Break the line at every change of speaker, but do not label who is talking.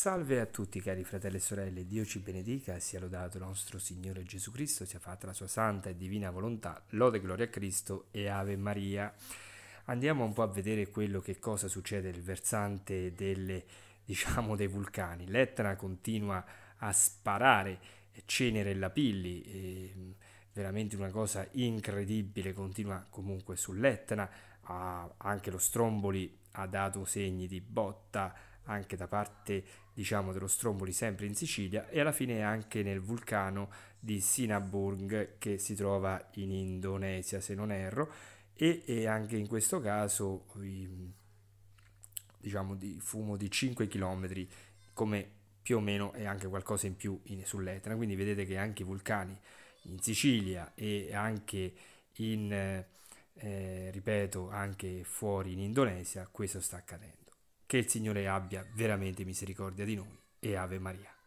Salve a tutti cari fratelli e sorelle, Dio ci benedica sia lodato il nostro Signore Gesù Cristo, sia fatta la sua santa e divina volontà, lode e gloria a Cristo e Ave Maria. Andiamo un po' a vedere quello che cosa succede nel versante delle, diciamo, dei vulcani. L'Etna continua a sparare cenere e lapilli, e ehm, veramente una cosa incredibile, continua comunque sull'Etna, ah, anche lo Stromboli ha dato segni di botta anche da parte diciamo dello Stromboli sempre in Sicilia e alla fine anche nel vulcano di Sinaburg che si trova in Indonesia se non erro e, e anche in questo caso diciamo di fumo di 5 km come più o meno è anche qualcosa in più in, sull'Etna quindi vedete che anche i vulcani in Sicilia e anche in eh, ripeto anche fuori in Indonesia questo sta accadendo che il Signore abbia veramente misericordia di noi e Ave Maria.